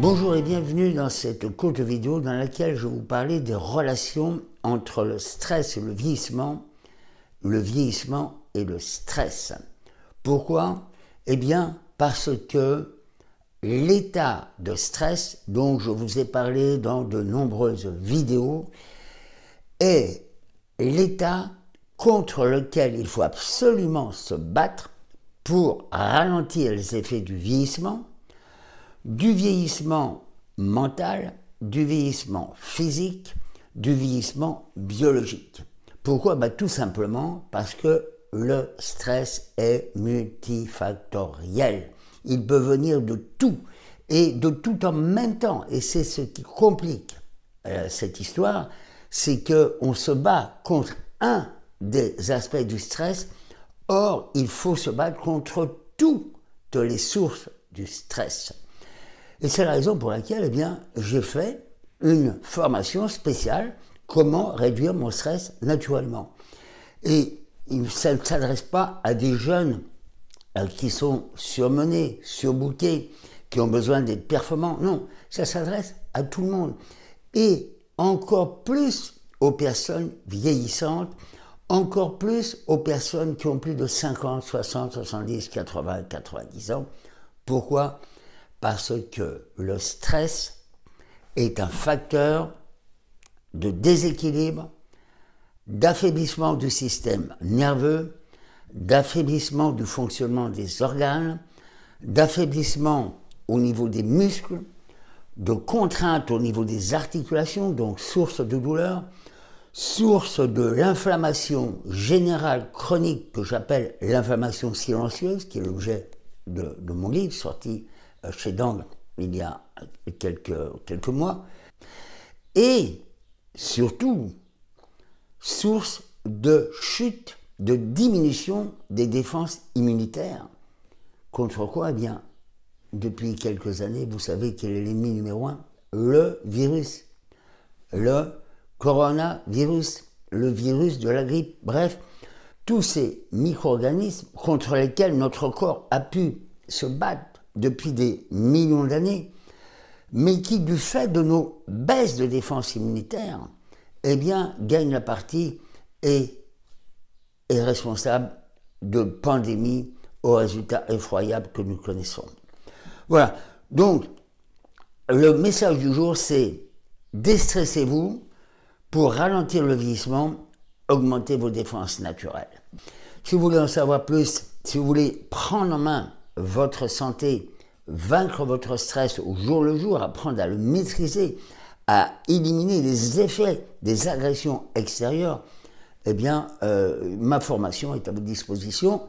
Bonjour et bienvenue dans cette courte vidéo dans laquelle je vais vous parler des relations entre le stress et le vieillissement, le vieillissement et le stress. Pourquoi Eh bien parce que l'état de stress dont je vous ai parlé dans de nombreuses vidéos est l'état contre lequel il faut absolument se battre pour ralentir les effets du vieillissement du vieillissement mental, du vieillissement physique, du vieillissement biologique. Pourquoi bah, Tout simplement parce que le stress est multifactoriel. Il peut venir de tout et de tout en même temps. Et c'est ce qui complique euh, cette histoire, c'est qu'on se bat contre un des aspects du stress. Or, il faut se battre contre toutes les sources du stress. Et c'est la raison pour laquelle eh bien, j'ai fait une formation spéciale, comment réduire mon stress naturellement. Et ça ne s'adresse pas à des jeunes euh, qui sont surmenés, surbookés, qui ont besoin d'être performants. Non, ça s'adresse à tout le monde. Et encore plus aux personnes vieillissantes, encore plus aux personnes qui ont plus de 50, 60, 70, 80, 90 ans. Pourquoi parce que le stress est un facteur de déséquilibre, d'affaiblissement du système nerveux, d'affaiblissement du fonctionnement des organes, d'affaiblissement au niveau des muscles, de contraintes au niveau des articulations, donc source de douleur, source de l'inflammation générale chronique que j'appelle l'inflammation silencieuse, qui est l'objet de, mon livre sorti euh, chez Dang il y a quelques, quelques mois. Et surtout, source de chute, de diminution des défenses immunitaires. Contre quoi Eh bien, depuis quelques années, vous savez quel est l'ennemi numéro un Le virus. Le coronavirus. Le virus de la grippe. Bref, tous ces micro-organismes contre lesquels notre corps a pu se battre depuis des millions d'années, mais qui, du fait de nos baisses de défense immunitaire, eh bien, gagne la partie et est responsable de pandémies aux résultats effroyables que nous connaissons. Voilà. Donc, le message du jour, c'est déstressez-vous pour ralentir le vieillissement, augmenter vos défenses naturelles. Si vous voulez en savoir plus, si vous voulez prendre en main votre santé, vaincre votre stress au jour le jour, apprendre à le maîtriser, à éliminer les effets des agressions extérieures, eh bien, euh, ma formation est à votre disposition.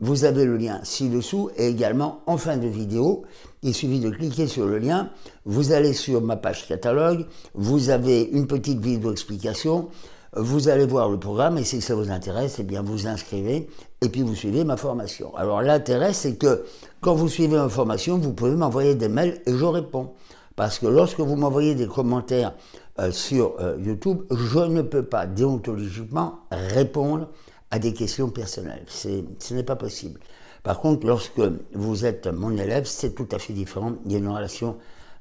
Vous avez le lien ci-dessous et également en fin de vidéo, il suffit de cliquer sur le lien, vous allez sur ma page catalogue, vous avez une petite vidéo explication, vous allez voir le programme et si ça vous intéresse, eh bien vous inscrivez et puis vous suivez ma formation. Alors l'intérêt, c'est que quand vous suivez ma formation, vous pouvez m'envoyer des mails et je réponds. Parce que lorsque vous m'envoyez des commentaires euh, sur euh, YouTube, je ne peux pas déontologiquement répondre à des questions personnelles. Ce n'est pas possible. Par contre, lorsque vous êtes mon élève, c'est tout à fait différent. Il y a une relation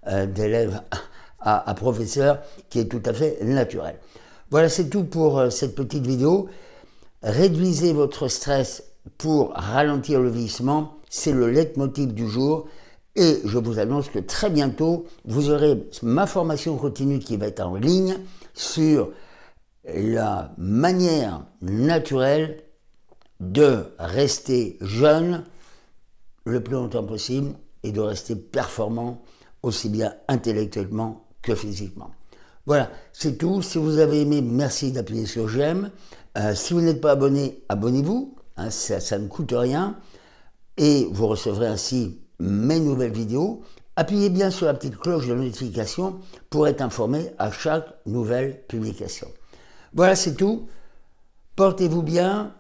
euh, d'élève à professeur qui est tout à fait naturelle. Voilà, c'est tout pour euh, cette petite vidéo. Réduisez votre stress pour ralentir le vieillissement, c'est le leitmotiv du jour. Et je vous annonce que très bientôt, vous aurez ma formation continue qui va être en ligne sur la manière naturelle de rester jeune le plus longtemps possible et de rester performant aussi bien intellectuellement que physiquement. Voilà, c'est tout. Si vous avez aimé, merci d'appuyer sur j'aime. Euh, si vous n'êtes pas abonné, abonnez-vous. Hein, ça, ne coûte rien. Et vous recevrez ainsi mes nouvelles vidéos. Appuyez bien sur la petite cloche de notification pour être informé à chaque nouvelle publication. Voilà, c'est tout. Portez-vous bien,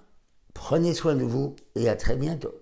prenez soin de vous et à très bientôt.